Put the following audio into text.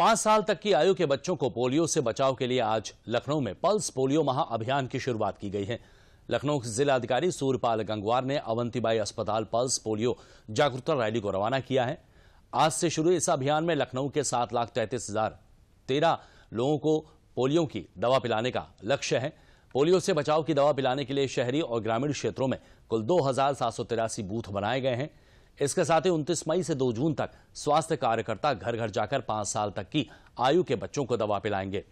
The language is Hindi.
पांच साल तक की आयु के बच्चों को पोलियो से बचाव के लिए आज लखनऊ में पल्स पोलियो महाअभियान की शुरुआत की गई है लखनऊ जिला अधिकारी सूरपाल गंगवार ने अवंतीबाई अस्पताल पल्स पोलियो जागरूकता रैली को रवाना किया है आज से शुरू इस अभियान में लखनऊ के सात लाख तैंतीस हजार तेरह लोगों को पोलियो की दवा पिलाने का लक्ष्य है पोलियो से बचाव की दवा पिलाने के लिए शहरी और ग्रामीण क्षेत्रों में कुल दो बूथ बनाए गए हैं इसके साथ ही उनतीस मई से 2 जून तक स्वास्थ्य कार्यकर्ता घर घर जाकर पांच साल तक की आयु के बच्चों को दवा पिलाएंगे